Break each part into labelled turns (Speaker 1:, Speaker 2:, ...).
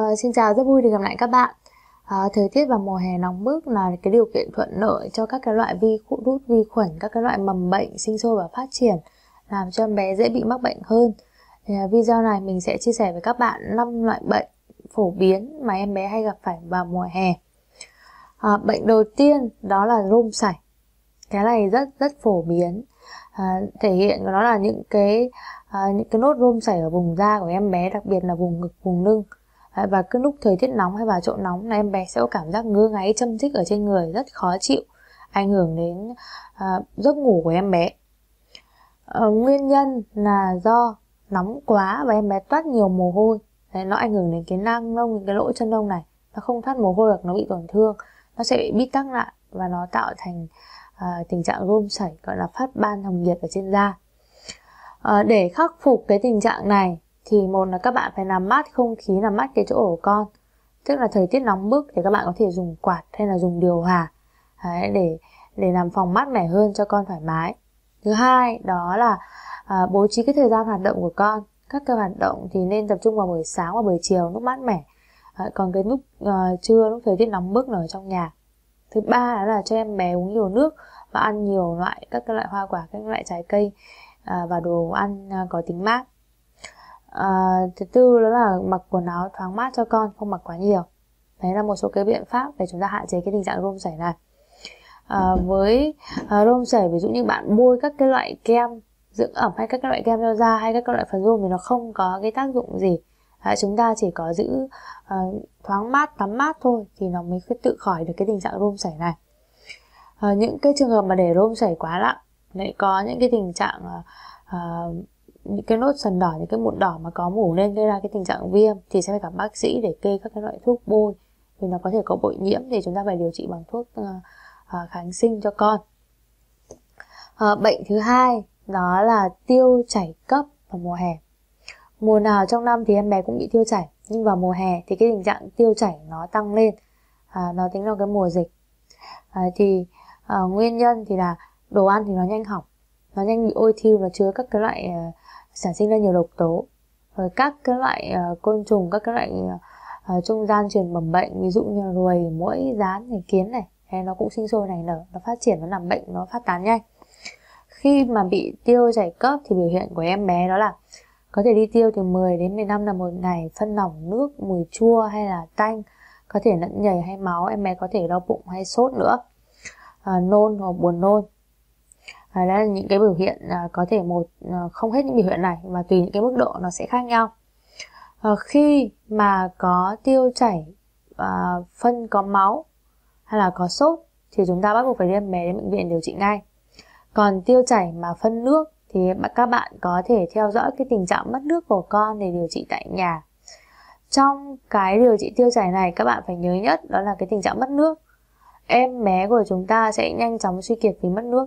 Speaker 1: Uh, xin chào, rất vui được gặp lại các bạn. Uh, thời tiết vào mùa hè nóng bức là cái điều kiện thuận lợi cho các cái loại vi virus, vi khuẩn, các cái loại mầm bệnh sinh sôi và phát triển, làm cho em bé dễ bị mắc bệnh hơn. Thì à, video này mình sẽ chia sẻ với các bạn 5 loại bệnh phổ biến mà em bé hay gặp phải vào mùa hè. Uh, bệnh đầu tiên đó là rôm sảy. Cái này rất rất phổ biến. Uh, thể hiện nó là những cái uh, những cái nốt rôm sảy ở vùng da của em bé, đặc biệt là vùng ngực, vùng lưng và cứ lúc thời tiết nóng hay vào chỗ nóng là em bé sẽ có cảm giác ngứa ngáy châm chích ở trên người rất khó chịu ảnh hưởng đến à, giấc ngủ của em bé à, nguyên nhân là do nóng quá và em bé toát nhiều mồ hôi Đấy, nó ảnh hưởng đến cái nang lông cái lỗ chân lông này nó không thoát mồ hôi hoặc nó bị tổn thương nó sẽ bị bít tắc lại và nó tạo thành à, tình trạng rôm sảy gọi là phát ban hồng nhiệt ở trên da à, để khắc phục cái tình trạng này thì một là các bạn phải làm mát không khí làm mát cái chỗ ở con tức là thời tiết nóng bức thì các bạn có thể dùng quạt hay là dùng điều hòa Đấy, để để làm phòng mát mẻ hơn cho con thoải mái thứ hai đó là à, bố trí cái thời gian hoạt động của con các cái hoạt động thì nên tập trung vào buổi sáng và buổi chiều lúc mát mẻ à, còn cái lúc à, trưa lúc thời tiết nóng bức ở trong nhà thứ ba đó là cho em bé uống nhiều nước và ăn nhiều loại các cái loại hoa quả các loại trái cây à, và đồ ăn à, có tính mát à, thứ tư đó là mặc quần áo thoáng mát cho con không mặc quá nhiều đấy là một số cái biện pháp để chúng ta hạn chế cái tình trạng rôm sảy này à, với à, rôm sảy ví dụ như bạn bôi các cái loại kem dưỡng ẩm hay các loại kem cho da hay các loại phấn rôm thì nó không có cái tác dụng gì à, chúng ta chỉ có giữ à, thoáng mát tắm mát thôi thì nó mới tự khỏi được cái tình trạng rôm sảy này à, những cái trường hợp mà để rôm sảy quá nặng lại có những cái tình trạng à, những cái nốt sần đỏ những cái mụn đỏ mà có mủ lên gây ra cái tình trạng viêm thì sẽ phải gặp bác sĩ để kê các cái loại thuốc bôi vì nó có thể có bội nhiễm thì chúng ta phải điều trị bằng thuốc uh, kháng sinh cho con uh, bệnh thứ hai đó là tiêu chảy cấp vào mùa hè mùa nào trong năm thì em bé cũng bị tiêu chảy nhưng vào mùa hè thì cái tình trạng tiêu chảy nó tăng lên à, nó tính là cái mùa dịch à, thì à, nguyên nhân thì là đồ ăn thì nó nhanh hỏng nó nhanh bị ôi thiêu nó chứa các cái loại à, sản sinh ra nhiều độc tố rồi các cái loại uh, côn trùng các cái loại uh, trung gian truyền mầm bệnh ví dụ như ruồi muỗi rán này kiến này hay nó cũng sinh sôi này nở nó phát triển nó làm bệnh nó phát tán nhanh khi mà bị tiêu chảy cấp thì biểu hiện của em bé đó là có thể đi tiêu từ 10 đến 15 lần một ngày phân lỏng nước mùi chua hay là tanh có thể lẫn nhầy hay máu em bé có thể đau bụng hay sốt nữa à, nôn hoặc buồn nôn đó là những cái biểu hiện à, có thể một à, không hết những biểu hiện này mà tùy những cái mức độ nó sẽ khác nhau ờ, khi mà có tiêu chảy à, phân có máu hay là có sốt thì chúng ta bắt buộc phải đem bé đến bệnh viện điều trị ngay còn tiêu chảy mà phân nước thì các bạn có thể theo dõi cái tình trạng mất nước của con để điều trị tại nhà trong cái điều trị tiêu chảy này các bạn phải nhớ nhất đó là cái tình trạng mất nước em bé của chúng ta sẽ nhanh chóng suy kiệt vì mất nước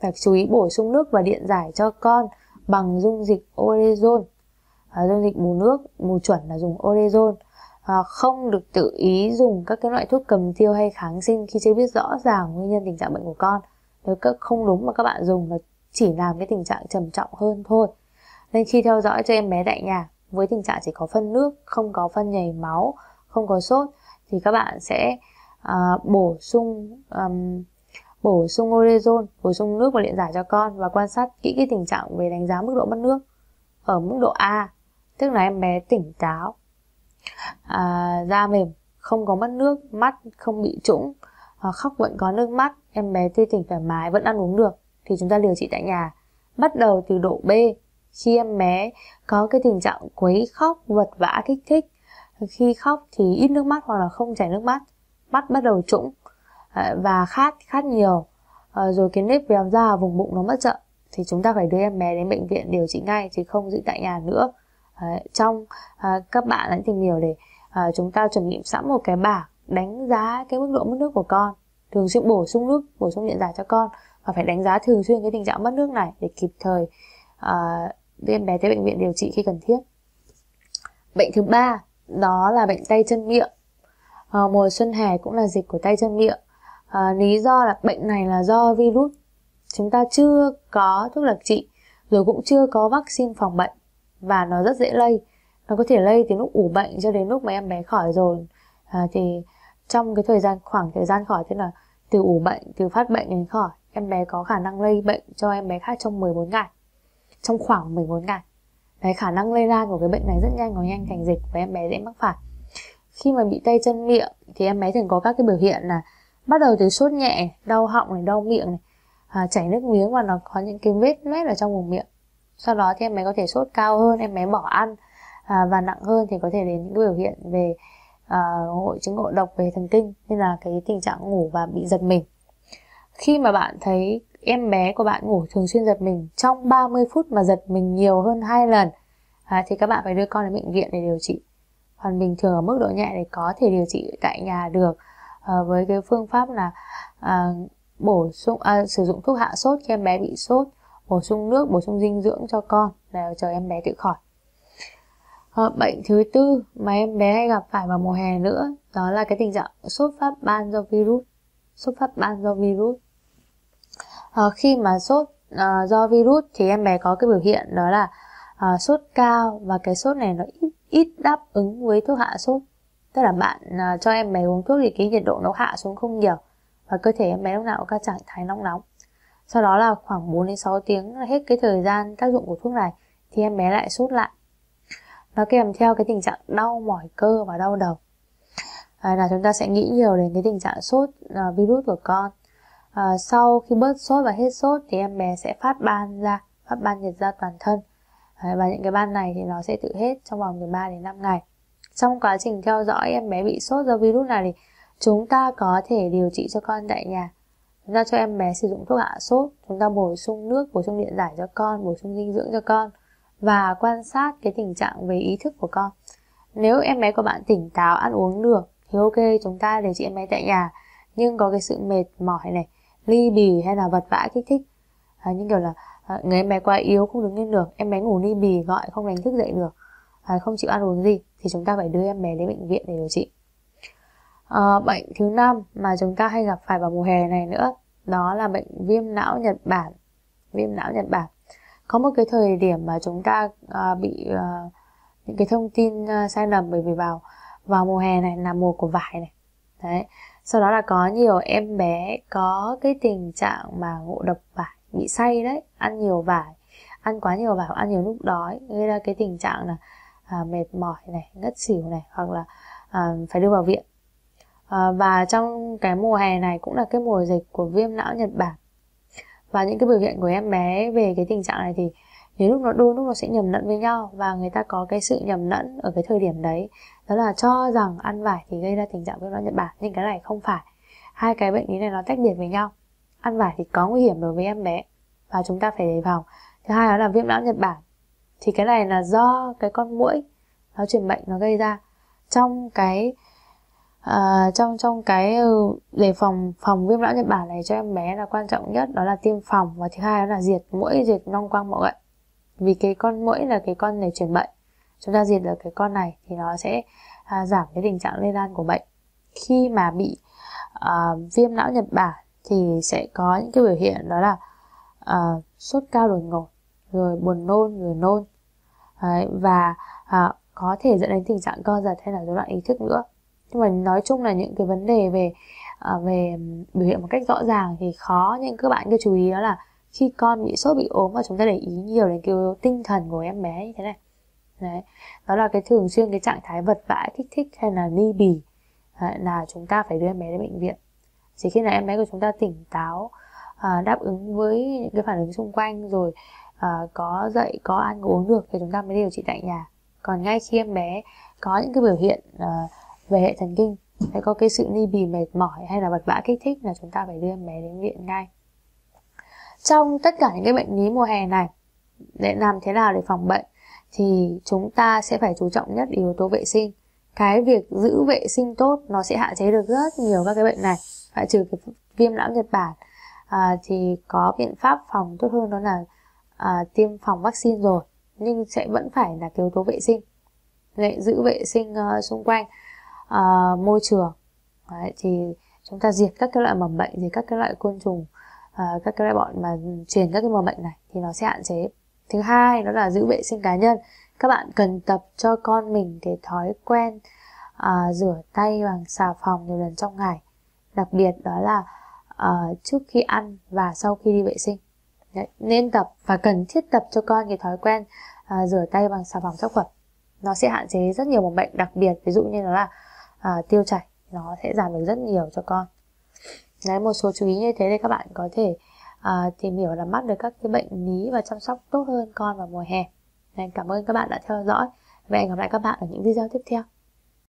Speaker 1: phải chú ý bổ sung nước và điện giải cho con bằng dung dịch orezon à, dung dịch bù nước bù chuẩn là dùng orezon à, không được tự ý dùng các cái loại thuốc cầm tiêu hay kháng sinh khi chưa biết rõ ràng nguyên nhân tình trạng bệnh của con nếu các không đúng mà các bạn dùng là chỉ làm cái tình trạng trầm trọng hơn thôi nên khi theo dõi cho em bé tại nhà với tình trạng chỉ có phân nước không có phân nhầy máu không có sốt thì các bạn sẽ à, bổ sung um, bổ sung orezon, bổ sung nước và điện giải cho con và quan sát kỹ cái tình trạng về đánh giá mức độ mất nước. Ở mức độ A, tức là em bé tỉnh táo, à, da mềm, không có mất nước, mắt không bị trũng, à, khóc vẫn có nước mắt, em bé tươi tỉnh thoải mái, vẫn ăn uống được, thì chúng ta điều trị tại nhà. Bắt đầu từ độ B, khi em bé có cái tình trạng quấy khóc, vật vã kích thích, khi khóc thì ít nước mắt hoặc là không chảy nước mắt, mắt bắt đầu trũng, Ờ, và khát khát nhiều ờ, rồi cái nếp béo da ở vùng bụng nó mất chậm thì chúng ta phải đưa em bé đến bệnh viện điều trị ngay chứ không giữ tại nhà nữa ờ, trong các bạn hãy tìm hiểu để chúng ta chuẩn bị sẵn một cái bảng đánh giá cái mức độ mất nước của con thường xuyên bổ sung nước bổ sung điện giải cho con và phải đánh giá thường xuyên cái tình trạng mất nước này để kịp thời đưa em bé tới bệnh viện điều trị khi cần thiết bệnh thứ ba đó là bệnh tay chân miệng à, mùa xuân hè cũng là dịch của tay chân miệng à, lý do là bệnh này là do virus chúng ta chưa có thuốc đặc trị rồi cũng chưa có vaccine phòng bệnh và nó rất dễ lây nó có thể lây từ lúc ủ bệnh cho đến lúc mà em bé khỏi rồi à, thì trong cái thời gian khoảng thời gian khỏi tức là từ ủ bệnh từ phát bệnh đến khỏi em bé có khả năng lây bệnh cho em bé khác trong 14 ngày trong khoảng 14 ngày đấy khả năng lây lan của cái bệnh này rất nhanh nó nhanh thành dịch và em bé dễ mắc phải khi mà bị tay chân miệng thì em bé thường có các cái biểu hiện là bắt đầu từ sốt nhẹ đau họng này đau miệng này à, chảy nước miếng và nó có những cái vết loét ở trong vùng miệng sau đó thì em bé có thể sốt cao hơn em bé bỏ ăn à, và nặng hơn thì có thể đến những biểu hiện về à, hội chứng ngộ độc về thần kinh như là cái tình trạng ngủ và bị giật mình khi mà bạn thấy em bé của bạn ngủ thường xuyên giật mình trong 30 phút mà giật mình nhiều hơn hai lần à, thì các bạn phải đưa con đến bệnh viện để điều trị còn bình thường ở mức độ nhẹ thì có thể điều trị tại nhà được Ờ, với cái phương pháp là à, bổ sung à, sử dụng thuốc hạ sốt khi em bé bị sốt bổ sung nước bổ sung dinh dưỡng cho con để chờ em bé tự khỏi à, bệnh thứ tư mà em bé hay gặp phải vào mùa hè nữa đó là cái tình trạng sốt phát ban do virus sốt phát ban do virus à, khi mà sốt à, do virus thì em bé có cái biểu hiện đó là à, sốt cao và cái sốt này nó ít, ít đáp ứng với thuốc hạ sốt tức là bạn uh, cho em bé uống thuốc thì cái nhiệt độ nó hạ xuống không nhiều và cơ thể em bé lúc nào cũng có trạng thái nóng nóng sau đó là khoảng 4 đến 6 tiếng hết cái thời gian tác dụng của thuốc này thì em bé lại sốt lại nó kèm theo cái tình trạng đau mỏi cơ và đau đầu à, là chúng ta sẽ nghĩ nhiều đến cái tình trạng sốt à, virus của con à, sau khi bớt sốt và hết sốt thì em bé sẽ phát ban ra phát ban nhiệt ra toàn thân à, và những cái ban này thì nó sẽ tự hết trong vòng từ 3 đến 5 ngày trong quá trình theo dõi em bé bị sốt do virus nào thì chúng ta có thể điều trị cho con tại nhà chúng ta cho em bé sử dụng thuốc hạ sốt chúng ta bổ sung nước bổ sung điện giải cho con bổ sung dinh dưỡng cho con và quan sát cái tình trạng về ý thức của con nếu em bé của bạn tỉnh táo ăn uống được thì ok chúng ta điều trị em bé tại nhà nhưng có cái sự mệt mỏi này ly bì hay là vật vã kích thích à, những kiểu là à, người em bé quá yếu không đứng lên được em bé ngủ ly bì gọi không đánh thức dậy được và không chịu ăn uống gì thì chúng ta phải đưa em bé đến bệnh viện để điều trị à, bệnh thứ năm mà chúng ta hay gặp phải vào mùa hè này nữa đó là bệnh viêm não nhật bản viêm não nhật bản có một cái thời điểm mà chúng ta à, bị à, những cái thông tin à, sai lầm bởi vì vào vào mùa hè này là mùa của vải này đấy sau đó là có nhiều em bé có cái tình trạng mà ngộ độc vải bị say đấy ăn nhiều vải ăn quá nhiều vải ăn nhiều lúc đói gây ra cái tình trạng là à, mệt mỏi này ngất xỉu này hoặc là à, phải đưa vào viện à, và trong cái mùa hè này cũng là cái mùa dịch của viêm não Nhật Bản và những cái biểu hiện của em bé về cái tình trạng này thì nhiều lúc nó đôi lúc nó sẽ nhầm lẫn với nhau và người ta có cái sự nhầm lẫn ở cái thời điểm đấy đó là cho rằng ăn vải thì gây ra tình trạng viêm não Nhật Bản nhưng cái này không phải hai cái bệnh lý này nó tách biệt với nhau ăn vải thì có nguy hiểm đối với em bé và chúng ta phải đề phòng thứ hai đó là viêm não Nhật Bản thì cái này là do cái con mũi nó truyền bệnh nó gây ra trong cái uh, trong trong cái ừ, để phòng phòng viêm não nhật bản này cho em bé là quan trọng nhất đó là tiêm phòng và thứ hai đó là diệt mũi diệt long quang bọ gậy vì cái con mũi là cái con để truyền bệnh chúng ta diệt được cái con này thì nó sẽ uh, giảm cái tình trạng lây lan của bệnh khi mà bị uh, viêm não nhật bản thì sẽ có những cái biểu hiện đó là uh, sốt cao đột ngột rồi buồn nôn rồi nôn và à, có thể dẫn đến tình trạng co giật hay là rối loạn ý thức nữa nhưng mà nói chung là những cái vấn đề về à, về biểu hiện một cách rõ ràng thì khó nhưng các bạn cứ chú ý đó là khi con bị sốt bị ốm và chúng ta để ý nhiều đến cái tinh thần của em bé như thế này đấy đó là cái thường xuyên cái trạng thái vật vã kích thích hay là ly bì à, là chúng ta phải đưa em bé đến bệnh viện chỉ khi nào em bé của chúng ta tỉnh táo à, đáp ứng với những cái phản ứng xung quanh rồi uh, có dậy có ăn có uống được thì chúng ta mới điều trị tại nhà còn ngay khi em bé có những cái biểu hiện uh, về hệ thần kinh hay có cái sự ly bì mệt mỏi hay là vật vã kích thích là chúng ta phải đưa em bé đến viện ngay trong tất cả những cái bệnh lý mùa hè này để làm thế nào để phòng bệnh thì chúng ta sẽ phải chú trọng nhất yếu tố vệ sinh cái việc giữ vệ sinh tốt nó sẽ hạn chế được rất nhiều các cái bệnh này ngoại trừ cái viêm não nhật bản à, thì có biện pháp phòng tốt hơn đó là à, tiêm phòng vaccine rồi nhưng sẽ vẫn phải là yếu tố vệ sinh để giữ vệ sinh uh, xung quanh uh, môi trường Đấy, thì chúng ta diệt các cái loại mầm bệnh thì các cái loại côn trùng uh, các cái loại bọn mà truyền các cái mầm bệnh này thì nó sẽ hạn chế thứ hai đó là giữ vệ sinh cá nhân các bạn cần tập cho con mình cái thói quen uh, rửa tay bằng xà phòng nhiều lần trong ngày đặc biệt đó là uh, trước khi ăn và sau khi đi vệ sinh Đấy, nên tập và cần thiết tập cho con cái thói quen à, rửa tay bằng xà phòng sát khuẩn nó sẽ hạn chế rất nhiều mầm bệnh đặc biệt ví dụ như đó là à, tiêu chảy nó sẽ giảm được rất nhiều cho con đấy một số chú ý như thế để các bạn có thể à, tìm hiểu làm bắt được các cái bệnh lý và chăm sóc tốt hơn con vào mùa hè đấy, cảm ơn các bạn đã theo dõi và hẹn gặp lại các bạn ở những video tiếp theo